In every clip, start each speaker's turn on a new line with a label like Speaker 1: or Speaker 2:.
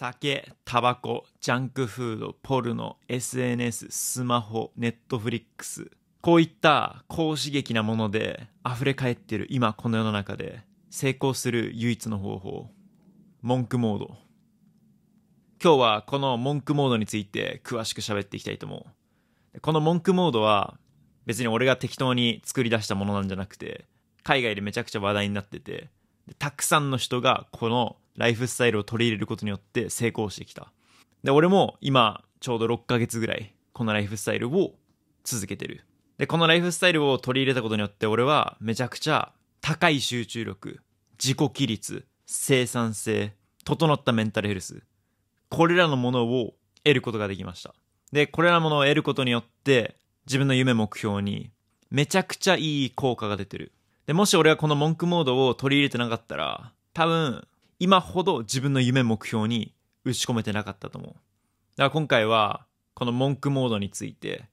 Speaker 1: 酒、タバコ、ジャンクフード、ポルノ、SNS、スマホ、ネットフリックス。こういった高刺激なもので溢れ返ってる今この世の中で成功する唯一の方法。文句モード。今日はこの文句モードについて詳しく喋っていきたいと思う。この文句モードは別に俺が適当に作り出したものなんじゃなくて、海外でめちゃくちゃ話題になってて、たくさんの人がこのライフスタイルを取り入れることによって成功してきた。で、俺も今、ちょうど6ヶ月ぐらい、このライフスタイルを続けてる。で、このライフスタイルを取り入れたことによって、俺はめちゃくちゃ高い集中力、自己規律、生産性、整ったメンタルヘルス。これらのものを得ることができました。で、これらのものを得ることによって、自分の夢目標に、めちゃくちゃいい効果が出てる。で、もし俺はこの文句モードを取り入れてなかったら、多分、今ほど自分の夢目標に打ち込めてなかったと思う。だから今回はこの文句モードについて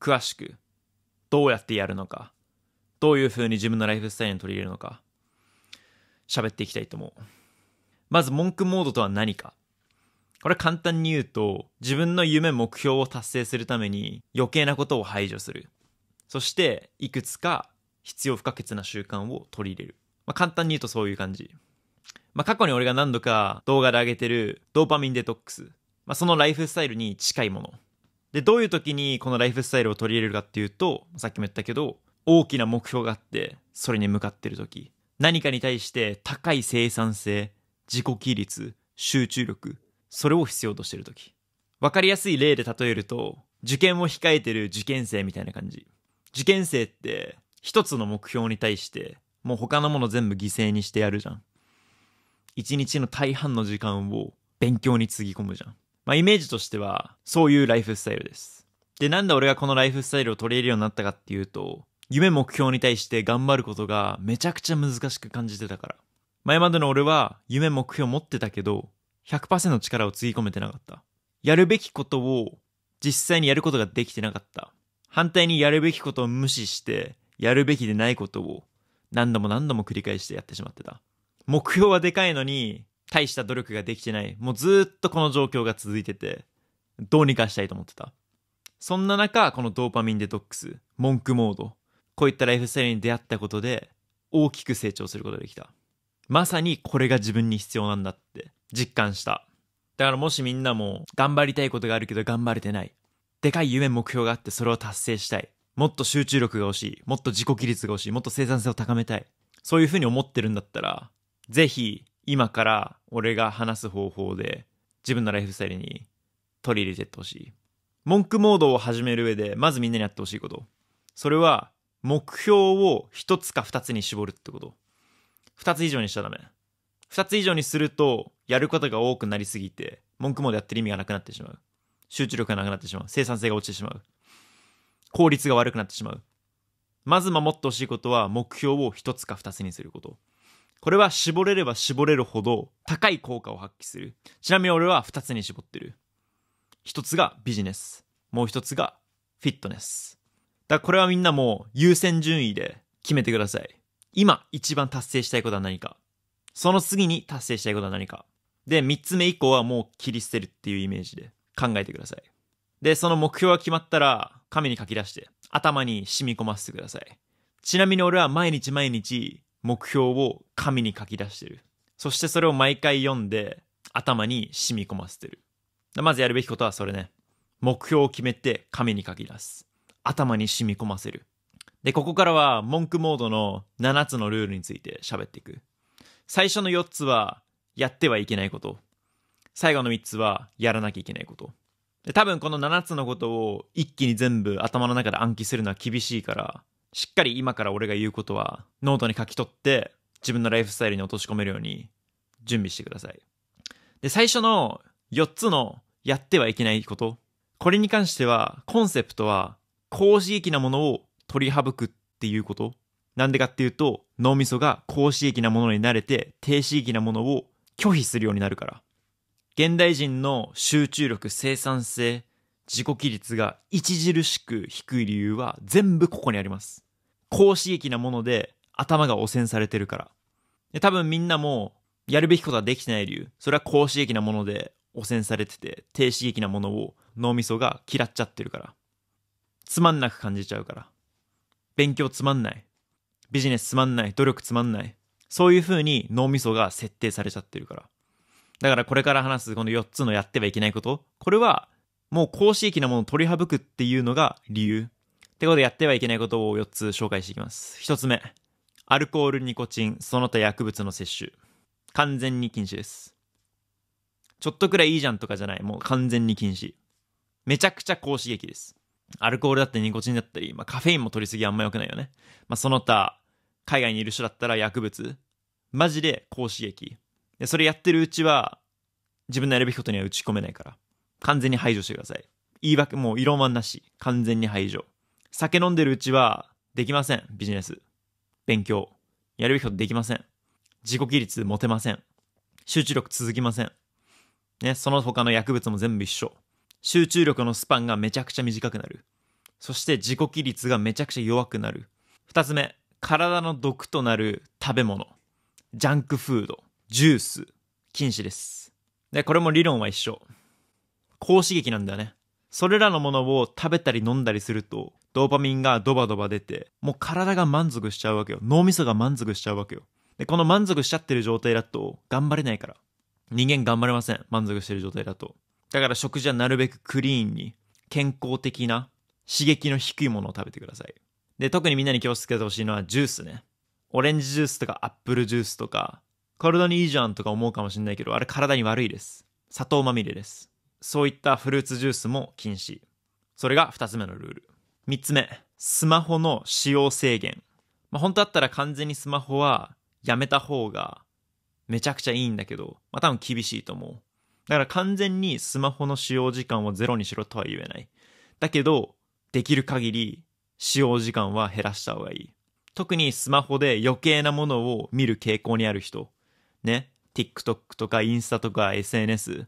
Speaker 1: 詳しくどうやってやるのか、どういう風に自分のライフスタイルに取り入れるのか喋っていきたいと思う。まず文句モードとは何か。これ簡単に言うと自分の夢目標を達成するために余計なことを排除する。そしていくつか必要不可欠な習慣を取り入れる。まあ、簡単に言うとそういう感じ。まあ、過去に俺が何度か動画で上げてるドーパミンデトックス、まあ、そのライフスタイルに近いもの。で、どういう時にこのライフスタイルを取り入れるかっていうと、さっきも言ったけど、大きな目標があって、それに向かってる時。何かに対して高い生産性、自己規律、集中力、それを必要としてる時。わかりやすい例で例えると、受験を控えてる受験生みたいな感じ。受験生って、一つの目標に対して、もう他のもの全部犠牲にしてやるじゃん。一日の大半の時間を勉強につぎ込むじゃん。まあ、イメージとしては、そういうライフスタイルです。で、なんで俺がこのライフスタイルを取り入れるようになったかっていうと、夢目標に対して頑張ることがめちゃくちゃ難しく感じてたから。前までの俺は夢目標持ってたけど、100%力をつぎ込めてなかった。やるべきことを実際にやることができてなかった。反対にやるべきことを無視して、やるべきでないことを何度も何度も繰り返してやってしまってた。目標はでかいのに、大した努力ができてない。もうずっとこの状況が続いてて、どうにかしたいと思ってた。そんな中、このドーパミンデトックス、文句モード、こういったライフスタイルに出会ったことで、大きく成長することができた。まさにこれが自分に必要なんだって実感した。だからもしみんなも頑張りたいことがあるけど頑張れてない。でかい夢目標があってそれを達成したい。もっと集中力が欲しい。もっと自己規律が欲しい。もっと生産性を高めたい。そういうふうに思ってるんだったら、ぜひ今から俺が話す方法で自分のライフスタイルに取り入れてってほしい。文句モードを始める上で、まずみんなにやってほしいこと。それは、目標を1つか2つに絞るってこと。2つ以上にしちゃダメ。2つ以上にすると、やることが多くなりすぎて、文句モードやってる意味がなくなってしまう。集中力がなくなってしまう。生産性が落ちてしまう。効率が悪くなってしまう。まず守ってほしいことは、目標を1つか2つにすること。これは絞れれば絞れるほど高い効果を発揮する。ちなみに俺は2つに絞ってる。1つがビジネス。もう1つがフィットネス。だからこれはみんなもう優先順位で決めてください。今一番達成したいことは何か。その次に達成したいことは何か。で、3つ目以降はもう切り捨てるっていうイメージで考えてください。で、その目標が決まったら紙に書き出して頭に染み込ませてください。ちなみに俺は毎日毎日目標を紙に書き出してる。そしてそれを毎回読んで頭に染み込ませてる。まずやるべきことはそれね。目標を決めて紙に書き出す。頭に染み込ませる。で、ここからは文句モードの7つのルールについて喋っていく。最初の4つはやってはいけないこと。最後の3つはやらなきゃいけないこと。で多分この7つのことを一気に全部頭の中で暗記するのは厳しいから、しっかり今から俺が言うことはノートに書き取って自分のライフスタイルに落とし込めるように準備してください。で、最初の4つのやってはいけないこと。これに関してはコンセプトは高刺激なものを取り省くっていうこと。なんでかっていうと脳みそが高刺激なものに慣れて低刺激なものを拒否するようになるから。現代人の集中力、生産性、自己規律が著しく低い理由は全部ここにあります。高刺激なもので頭が汚染されてるから。で多分みんなもやるべきことはできてない理由、それは高刺激なもので汚染されてて、低刺激なものを脳みそが嫌っちゃってるから。つまんなく感じちゃうから。勉強つまんない。ビジネスつまんない。努力つまんない。そういうふうに脳みそが設定されちゃってるから。だからこれから話すこの4つのやってはいけないこと、これはもう高刺激なものを取り省くっていうのが理由。ってことでやってはいけないことを4つ紹介していきます。1つ目。アルコール、ニコチン、その他薬物の摂取。完全に禁止です。ちょっとくらいいいじゃんとかじゃない。もう完全に禁止。めちゃくちゃ高刺激です。アルコールだってニコチンだったり、まあ、カフェインも取りすぎあんま良くないよね。まあ、その他、海外にいる人だったら薬物。マジで高刺激。でそれやってるうちは、自分のやるべきことには打ち込めないから。完全に排除してください。言い訳、もう色まんなし。完全に排除。酒飲んでるうちは、できません。ビジネス。勉強。やるべきことできません。自己規律持てません。集中力続きません。ね、その他の薬物も全部一緒。集中力のスパンがめちゃくちゃ短くなる。そして自己規律がめちゃくちゃ弱くなる。二つ目、体の毒となる食べ物。ジャンクフード、ジュース、禁止です。で、これも理論は一緒。高刺激なんだよね。それらのものを食べたり飲んだりすると、ドーパミンがドバドバ出て、もう体が満足しちゃうわけよ。脳みそが満足しちゃうわけよ。で、この満足しちゃってる状態だと、頑張れないから。人間頑張れません。満足してる状態だと。だから食事はなるべくクリーンに、健康的な、刺激の低いものを食べてください。で、特にみんなに気をつけてほしいのはジュースね。オレンジジュースとかアップルジュースとか、体にいいじゃんとか思うかもしれないけど、あれ体に悪いです。砂糖まみれです。そういったフルーツジュースも禁止。それが2つ目のルール。3つ目、スマホの使用制限。まあ、本当だったら完全にスマホはやめた方がめちゃくちゃいいんだけど、まあ、多分厳しいと思う。だから完全にスマホの使用時間をゼロにしろとは言えない。だけど、できる限り使用時間は減らした方がいい。特にスマホで余計なものを見る傾向にある人。ね。TikTok とかインスタとか SNS。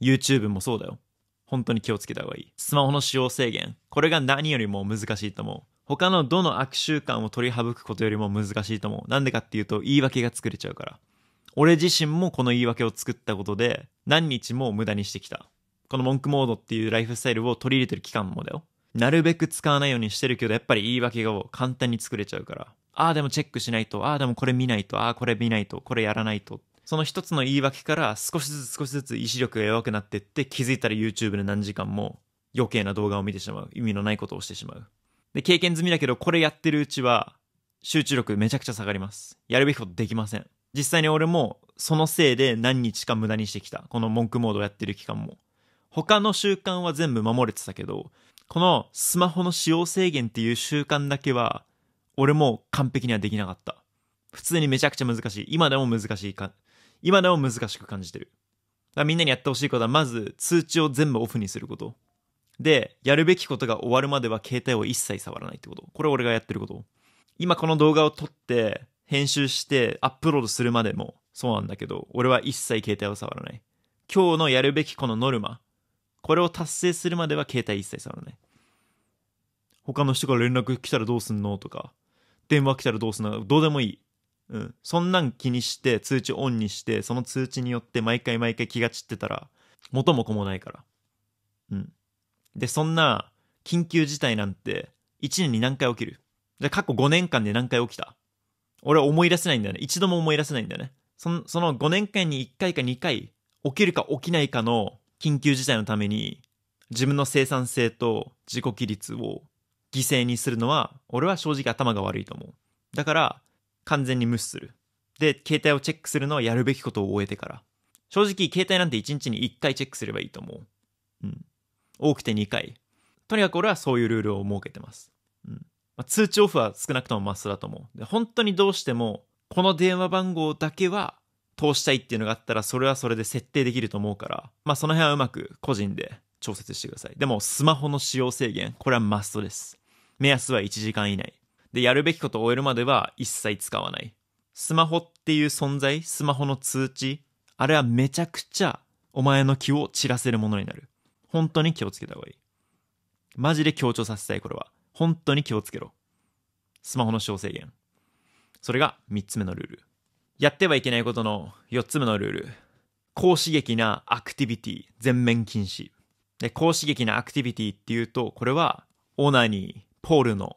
Speaker 1: YouTube もそうだよ。本当に気をつけた方がいい。スマホの使用制限。これが何よりも難しいと思う。他のどの悪習慣を取り省くことよりも難しいと思う。なんでかっていうと言い訳が作れちゃうから。俺自身もこの言い訳を作ったことで何日も無駄にしてきた。この文句モードっていうライフスタイルを取り入れてる期間もだよ。なるべく使わないようにしてるけど、やっぱり言い訳を簡単に作れちゃうから。ああでもチェックしないと、ああでもこれ見ないと、ああこれ見ないと、これやらないとっその一つの言い訳から少しずつ少しずつ意志力が弱くなっていって気づいたら YouTube で何時間も余計な動画を見てしまう意味のないことをしてしまうで経験済みだけどこれやってるうちは集中力めちゃくちゃ下がりますやるべきことできません実際に俺もそのせいで何日か無駄にしてきたこの文句モードをやってる期間も他の習慣は全部守れてたけどこのスマホの使用制限っていう習慣だけは俺も完璧にはできなかった普通にめちゃくちゃ難しい今でも難しいか今でも難しく感じてる。だみんなにやってほしいことは、まず通知を全部オフにすること。で、やるべきことが終わるまでは携帯を一切触らないってこと。これ俺がやってること。今この動画を撮って、編集して、アップロードするまでもそうなんだけど、俺は一切携帯を触らない。今日のやるべきこのノルマ。これを達成するまでは携帯一切触らない。他の人から連絡来たらどうすんのとか、電話来たらどうすんのどうでもいい。うん。そんなん気にして通知オンにして、その通知によって毎回毎回気が散ってたら、元も子もないから。うん。で、そんな緊急事態なんて1年に何回起きるじゃ過去5年間で何回起きた俺は思い出せないんだよね。一度も思い出せないんだよね。そのその5年間に1回か2回起きるか起きないかの緊急事態のために自分の生産性と自己規律を犠牲にするのは俺は正直頭が悪いと思う。だから完全に無視する。で、携帯をチェックするのはやるべきことを終えてから。正直、携帯なんて1日に1回チェックすればいいと思う。うん。多くて2回。とにかく俺はそういうルールを設けてます。うん。まあ、通知オフは少なくともマストだと思う。で、本当にどうしても、この電話番号だけは通したいっていうのがあったら、それはそれで設定できると思うから、まあその辺はうまく個人で調節してください。でも、スマホの使用制限、これはマストです。目安は1時間以内。で、やるべきことを終えるまでは一切使わない。スマホっていう存在、スマホの通知、あれはめちゃくちゃお前の気を散らせるものになる。本当に気をつけた方がいい。マジで強調させたい、これは。本当に気をつけろ。スマホの使用制限。それが3つ目のルール。やってはいけないことの4つ目のルール。高刺激なアクティビティ全面禁止。で、高刺激なアクティビティっていうと、これはオナニー、ポールの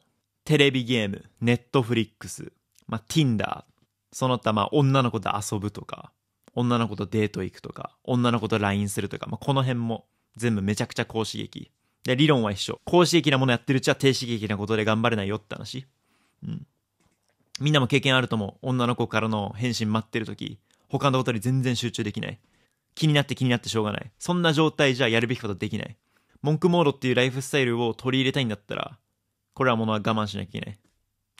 Speaker 1: テレビゲーム、ネットフリックス、まあ、Tinder、その他まあ女の子と遊ぶとか、女の子とデート行くとか、女の子と LINE するとか、まあ、この辺も全部めちゃくちゃ高刺激。で、理論は一緒。高刺激なものやってるうちは低刺激なことで頑張れないよって話。うん。みんなも経験あると思う。女の子からの返信待ってる時、他のことに全然集中できない。気になって気になってしょうがない。そんな状態じゃやるべきことできない。文句モードっていうライフスタイルを取り入れたいんだったら、これはものは我慢しなきゃいけない。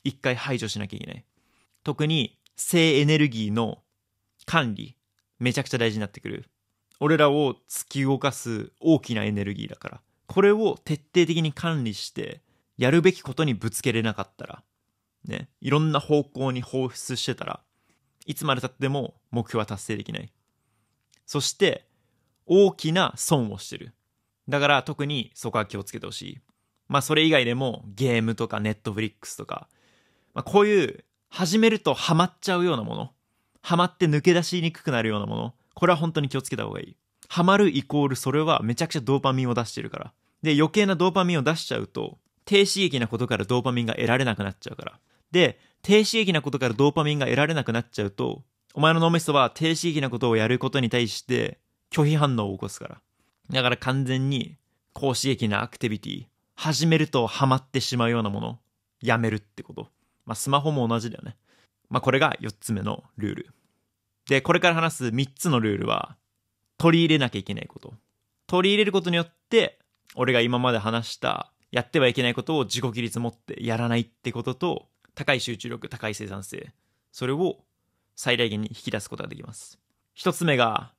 Speaker 1: 一回排除しなきゃいけない。特に性エネルギーの管理、めちゃくちゃ大事になってくる。俺らを突き動かす大きなエネルギーだから。これを徹底的に管理して、やるべきことにぶつけれなかったら、ね、いろんな方向に放出してたら、いつまでたっても目標は達成できない。そして、大きな損をしてる。だから特にそこは気をつけてほしい。まあそれ以外でもゲームとかネットフリックスとか、まあこういう始めるとハマっちゃうようなもの、ハマって抜け出しにくくなるようなもの、これは本当に気をつけた方がいい。ハマるイコールそれはめちゃくちゃドーパミンを出してるから。で、余計なドーパミンを出しちゃうと、低刺激なことからドーパミンが得られなくなっちゃうから。で、低刺激なことからドーパミンが得られなくなっちゃうと、お前の脳みそは低刺激なことをやることに対して拒否反応を起こすから。だから完全に高刺激なアクティビティ、始めるとハマってしまうようなもの、やめるってこと。まあ、スマホも同じだよね。まあ、これが4つ目のルール。で、これから話す3つのルールは、取り入れなきゃいけないこと。取り入れることによって、俺が今まで話した、やってはいけないことを自己規律持ってやらないってことと、高い集中力、高い生産性、それを最大限に引き出すことができます。1つ目が、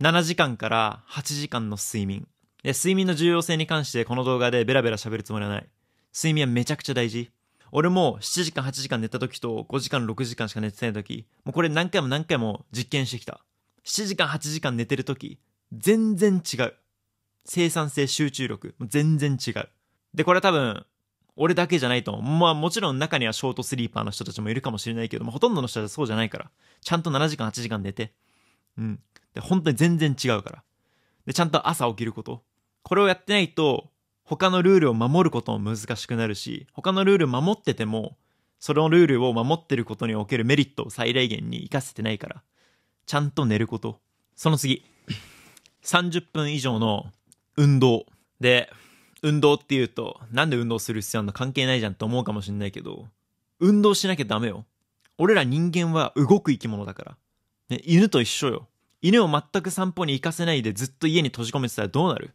Speaker 1: 7時間から8時間の睡眠。い睡眠の重要性に関してこの動画でベラベラ喋るつもりはない。睡眠はめちゃくちゃ大事。俺も7時間8時間寝た時と5時間6時間しか寝てない時、もうこれ何回も何回も実験してきた。7時間8時間寝てる時、全然違う。生産性、集中力、全然違う。で、これは多分、俺だけじゃないと。まあもちろん中にはショートスリーパーの人たちもいるかもしれないけども、ほとんどの人はそうじゃないから。ちゃんと7時間8時間寝て。うん。で、本当に全然違うから。で、ちゃんと朝起きること。これをやってないと、他のルールを守ることも難しくなるし、他のルール守ってても、そのルールを守ってることにおけるメリットを最大限に活かせてないから、ちゃんと寝ること。その次。30分以上の運動。で、運動っていうと、なんで運動する必要あるの関係ないじゃんって思うかもしんないけど、運動しなきゃダメよ。俺ら人間は動く生き物だから。ね、犬と一緒よ。犬を全く散歩に行かせないでずっと家に閉じ込めてたらどうなる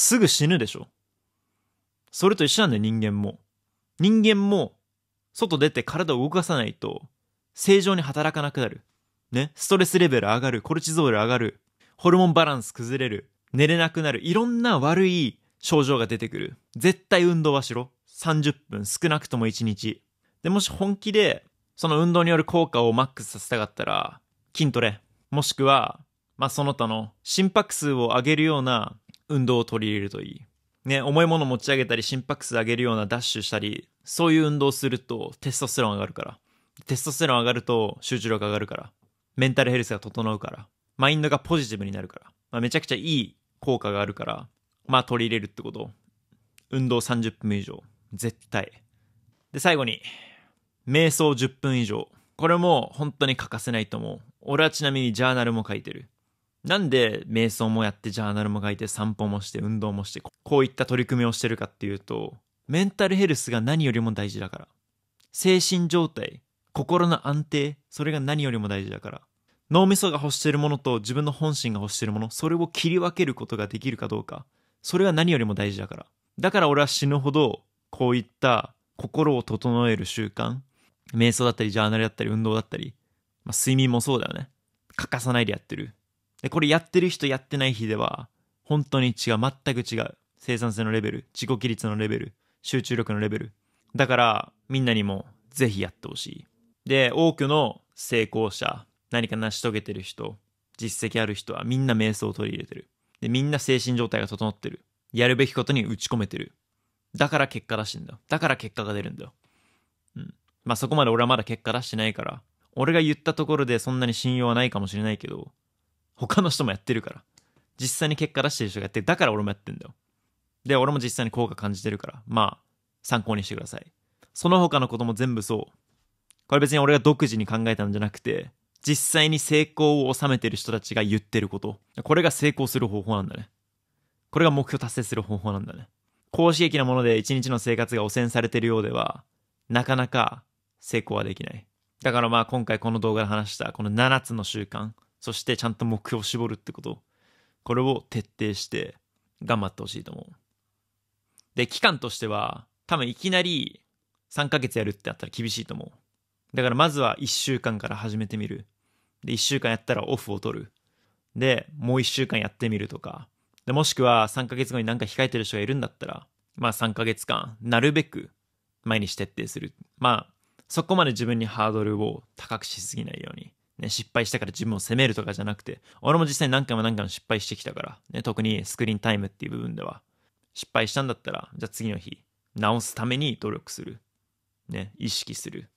Speaker 1: すぐ死ぬでしょ。それと一緒なんだよ、人間も。人間も、外出て体を動かさないと、正常に働かなくなる。ね。ストレスレベル上がる。コルチゾール上がる。ホルモンバランス崩れる。寝れなくなる。いろんな悪い症状が出てくる。絶対運動はしろ。30分、少なくとも1日。で、もし本気で、その運動による効果をマックスさせたかったら、筋トレ。もしくは、まあ、その他の心拍数を上げるような運動を取り入れるといい。ね、重いもの持ち上げたり心拍数上げるようなダッシュしたり、そういう運動するとテストステロン上がるから。テストステロン上がると集中力上がるから。メンタルヘルスが整うから。マインドがポジティブになるから。まあ、めちゃくちゃいい効果があるから、まあ取り入れるってこと。運動30分以上。絶対。で、最後に、瞑想10分以上。これも本当に欠かせないと思う。俺はちなみにジャーナルも書いてる。なんで瞑想もやってジャーナルも書いて散歩もして運動もしてこういった取り組みをしてるかっていうとメンタルヘルスが何よりも大事だから精神状態心の安定それが何よりも大事だから脳みそが欲してるものと自分の本心が欲してるものそれを切り分けることができるかどうかそれが何よりも大事だからだから俺は死ぬほどこういった心を整える習慣瞑想だったりジャーナルだったり運動だったり、まあ、睡眠もそうだよね欠かさないでやってるで、これやってる人やってない日では、本当に違う。全く違う。生産性のレベル、自己規律のレベル、集中力のレベル。だから、みんなにもぜひやってほしい。で、多くの成功者、何か成し遂げてる人、実績ある人はみんな瞑想を取り入れてる。で、みんな精神状態が整ってる。やるべきことに打ち込めてる。だから結果出してんだ。だから結果が出るんだよ。うん。まあそこまで俺はまだ結果出してないから、俺が言ったところでそんなに信用はないかもしれないけど、他の人もやってるから実際に結果出してる人がやってるだから俺もやってんだよで俺も実際に効果感じてるからまあ参考にしてくださいその他のことも全部そうこれ別に俺が独自に考えたんじゃなくて実際に成功を収めてる人たちが言ってることこれが成功する方法なんだねこれが目標達成する方法なんだね高刺激なもので一日の生活が汚染されてるようではなかなか成功はできないだからまあ今回この動画で話したこの7つの習慣そしてちゃんと目標を絞るってこと。これを徹底して頑張ってほしいと思う。で、期間としては、多分いきなり3ヶ月やるってあったら厳しいと思う。だからまずは1週間から始めてみる。で、1週間やったらオフを取る。で、もう1週間やってみるとか。で、もしくは3ヶ月後になんか控えてる人がいるんだったら、まあ3ヶ月間、なるべく毎日徹底する。まあ、そこまで自分にハードルを高くしすぎないように。ね、失敗したから自分を責めるとかじゃなくて、俺も実際何回も何回も失敗してきたから、ね、特にスクリーンタイムっていう部分では、失敗したんだったら、じゃあ次の日、直すために努力する。ね、意識する。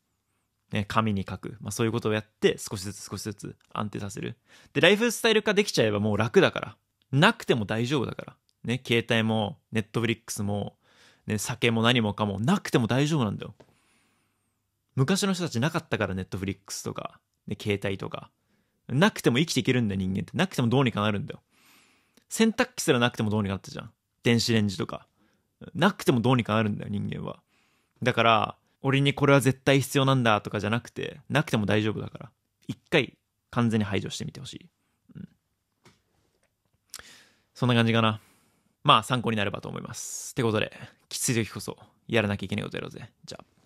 Speaker 1: ね、紙に書く。まあ、そういうことをやって、少しずつ少しずつ安定させる。で、ライフスタイル化できちゃえばもう楽だから。なくても大丈夫だから。ね、携帯も、ネットフリックスも、ね、酒も何もかも、なくても大丈夫なんだよ。昔の人たちなかったから、ネットフリックスとか、で携帯とかなくても生きていけるんだよ人間ってなくてもどうにかなるんだよ洗濯機すらなくてもどうにかなったじゃん電子レンジとかなくてもどうにかなるんだよ人間はだから俺にこれは絶対必要なんだとかじゃなくてなくても大丈夫だから一回完全に排除してみてほしい、うん、そんな感じかなまあ参考になればと思いますってことできつい時こそやらなきゃいけないことやろうぜじゃあ